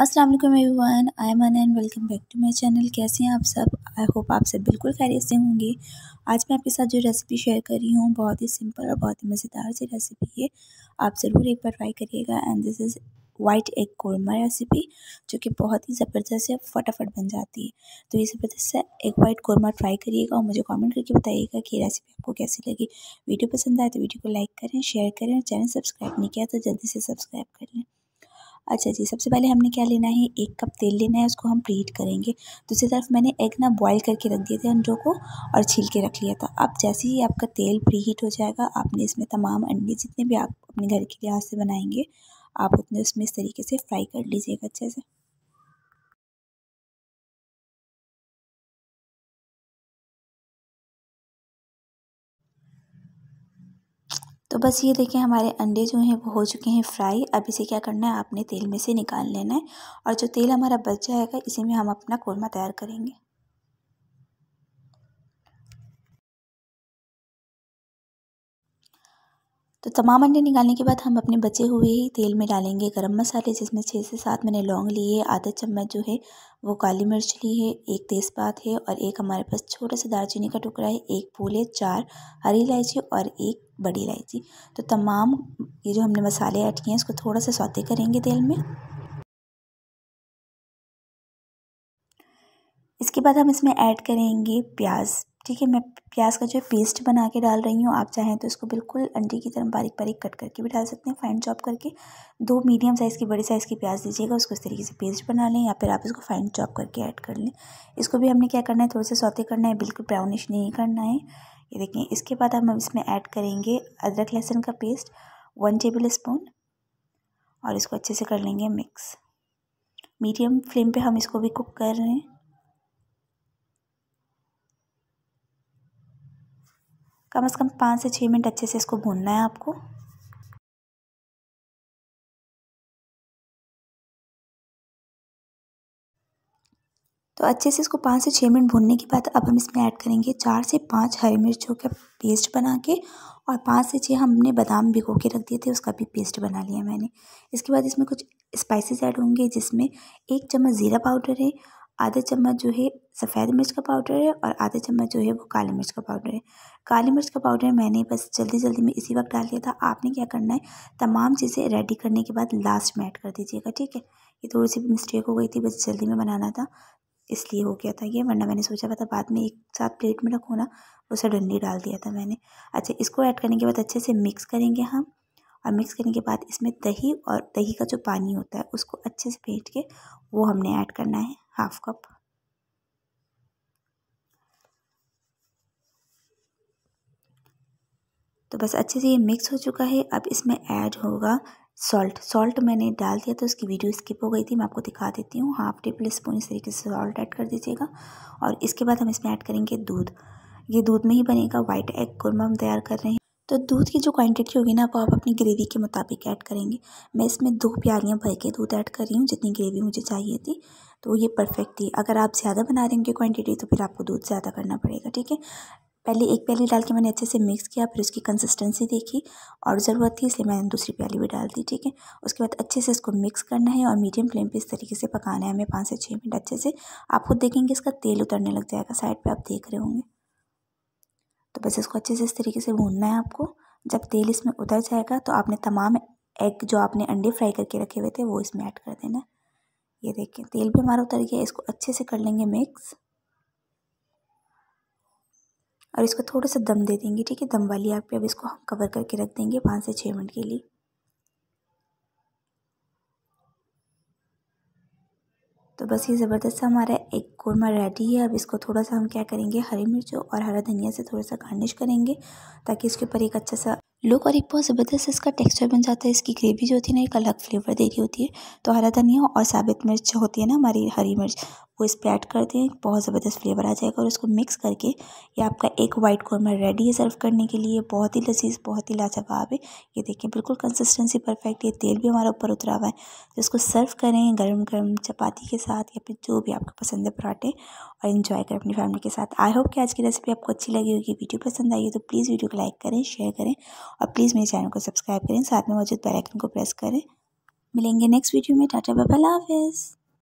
Aslam every everyone I am and welcome back to my channel कैसे हैं आप सब आई होप आप सब बिल्कुल खैरियत से होंगे आज मैं आपके साथ जो रेसिपी शेयर कर रही हूँ बहुत ही सिंपल और बहुत ही मज़ेदार सी रेसिपी है आप ज़रूर एक बार ट्राई करिएगा and this is white egg korma recipe जो कि बहुत ही ज़बरदस्त है फटाफट बन जाती है तो ये ज़बरदस्त है एग वाइट कोरमा ट्राई करिएगा और मुझे कमेंट करके बताइएगा कि रेसिपी आपको कैसी लगी वीडियो पसंद आए तो वीडियो को लाइक करें शेयर करें और चैनल सब्सक्राइब नहीं किया तो जल्दी से सब्सक्राइब कर लें अच्छा जी सबसे पहले हमने क्या लेना है एक कप तेल लेना है उसको हम प्रीट करेंगे दूसरी तरफ मैंने एग ना बॉईल करके रख दिए थे अंडों को और छील के रख लिया था अब जैसे ही आपका तेल प्री हीट हो जाएगा आपने इसमें तमाम अंडे जितने भी आप अपने घर के लिहाज से बनाएंगे आप उतने उसमें इस तरीके से फ्राई कर लीजिएगा अच्छे से तो बस ये देखिए हमारे अंडे जो हैं वो हो चुके हैं फ्राई अब इसे क्या करना है आपने तेल में से निकाल लेना है और जो तेल हमारा बच जाएगा इसी में हम अपना कौरमा तैयार करेंगे तो तमाम अंडे निकालने के बाद हम अपने बचे हुए ही तेल में डालेंगे गरम मसाले जिसमें छः से सात मैंने लौंग लिए है आधा चम्मच जो है वो काली मिर्च ली है एक तेज़पात है और एक हमारे पास छोटा सा दालचीनी का टुकड़ा है एक फूल है चार हरी इलायची और एक बड़ी इलायची तो तमाम ये जो हमने मसाले ऐड किए हैं इसको थोड़ा सा सौते करेंगे तेल में इसके बाद हम इसमें ऐड करेंगे प्याज ठीक है मैं प्याज का जो पेस्ट बना के डाल रही हूँ आप चाहें तो इसको बिल्कुल अंडे की तरह बारीक बारीक कट करके भी डाल सकते हैं फाइन चॉप करके दो मीडियम साइज़ की बड़े साइज़ की प्याज दीजिएगा उसको इस तरीके से पेस्ट बना लें या फिर आप इसको फाइन चॉप करके ऐड कर लें इसको भी हमने क्या करना है थोड़े से सौते करना है बिल्कुल ब्राउनिश नहीं करना है ये देखें इसके बाद हम इसमें ऐड करेंगे अदरक लहसुन का पेस्ट वन टेबल स्पून और इसको अच्छे से कर लेंगे मिक्स मीडियम फ्लेम पे हम इसको भी कुक कर रहे हैं कम से कम पाँच से छः मिनट अच्छे से इसको भूनना है आपको तो अच्छे से इसको पाँच से छः मिनट भूनने के बाद अब हम इसमें ऐड करेंगे चार से पाँच हरी मिर्चों का पेस्ट बना के और पाँच से छः हमने बादाम भिगो के रख दिए थे उसका भी पेस्ट बना लिया मैंने इसके बाद इसमें कुछ स्पाइसेस ऐड होंगे जिसमें एक चम्मच ज़ीरा पाउडर है आधा चम्मच जो है सफ़ेद मिर्च का पाउडर है और आधा चम्मच जो है वो काली मिर्च का पाउडर है काली मिर्च का पाउडर मैंने बस जल्दी जल्दी में इसी वक्त डाल दिया था आपने क्या करना है तमाम चीज़ें रेडी करने के बाद लास्ट में ऐड कर दीजिएगा ठीक है ये थोड़ी सी मिस्टेक हो गई थी बस जल्दी में बनाना था इसलिए हो गया था ये वरना मैंने सोचा था बाद में एक साथ प्लेट में रखो ना उसे डंडी डाल दिया था मैंने अच्छा इसको ऐड करने के बाद अच्छे से मिक्स करेंगे हम और मिक्स करने के बाद इसमें दही और दही का जो पानी होता है उसको अच्छे से फेंट के वो हमने ऐड करना है हाफ कप तो बस अच्छे से ये मिक्स हो चुका है अब इसमें ऐड होगा सॉल्ट सॉल्ट मैंने डाल दिया तो उसकी वीडियो स्किप हो गई थी मैं आपको दिखा देती हूँ हाफ टेबल स्पून इस तरीके से सॉल्ट ऐड कर दीजिएगा और इसके बाद हम इसमें ऐड करेंगे दूध ये दूध में ही बनेगा वाइट एग कुरमा हम तैयार कर रहे हैं तो दूध की जो क्वांटिटी होगी ना वो आप अपनी ग्रेवी के मुताबिक ऐड करेंगे मैं इसमें दो प्यालियाँ भर के दूध ऐड कर रही हूँ जितनी ग्रेवी मुझे चाहिए थी तो ये परफेक्ट थी अगर आप ज़्यादा बना रहे होंगे क्वांटिटी तो फिर आपको दूध ज़्यादा करना पड़ेगा ठीक है पहले एक प्याली डाल के मैंने अच्छे से मिक्स किया फिर उसकी कंसिस्टेंसी देखी और ज़रूरत थी इसलिए मैंने दूसरी प्याली भी डाल दी ठीक है उसके बाद अच्छे से इसको मिक्स करना है और मीडियम फ्लेम पे इस तरीके से पकाना है हमें पाँच से छः मिनट अच्छे से आप खुद देखेंगे इसका तेल उतरने लग जाएगा साइड पे आप देख रहे होंगे तो बस इसको अच्छे से इस तरीके से भूनना है आपको जब तेल इसमें उतर जाएगा तो आपने तमाम एग जो आपने अंडे फ्राई करके रखे हुए थे वो इसमें ऐड कर देना ये देखें तेल भी हमारा उतर गया इसको अच्छे से कर लेंगे मिक्स और इसको थोड़ा सा दम दे देंगे ठीक है दम वाली आग पे अब इसको हम कवर करके रख देंगे पाँच से छः मिनट के लिए तो बस ये ज़बरदस्त हमारा एक कौरमा रेडी है अब इसको थोड़ा सा हम क्या करेंगे हरी मिर्च और हरा धनिया से थोड़ा सा गार्निश करेंगे ताकि इसके ऊपर एक अच्छा सा लुक और एक बहुत ज़बरदस्त इसका टेक्सचर बन जाता है इसकी ग्रेवी जो होती है ना एक अलग फ्लेवर दे रही होती है तो हरा धनिया और साबित मिर्च होती है ना हमारी हरी मिर्च वो इस पर ऐड कर दें बहुत ज़बरदस्त फ्लेवर आ जाएगा और उसको मिक्स करके ये आपका एक वाइट कॉर्मा रेडी है सर्व करने के लिए बहुत ही लजीज बहुत ही लाजवाब है ये देखें बिल्कुल कंसिस्टेंसी परफेक्ट है तेल भी हमारा ऊपर उतरा हुआ है तो इसको सर्व करें गर्म गर्म चपाती के साथ या फिर जो भी आपको पसंद है पराठे और इन्जॉय करें अपनी फैमिली के साथ आई होप कि आज की रेसिपी आपको अच्छी लगी होगी वीडियो पसंद आई है तो प्लीज़ वीडियो को लाइक करें शेयर करें और प्लीज़ मेरे चैनल को सब्सक्राइब करें साथ में मौजूद बेल आइकन को प्रेस करें मिलेंगे नेक्स्ट वीडियो में टाटा बाबा हाफिज़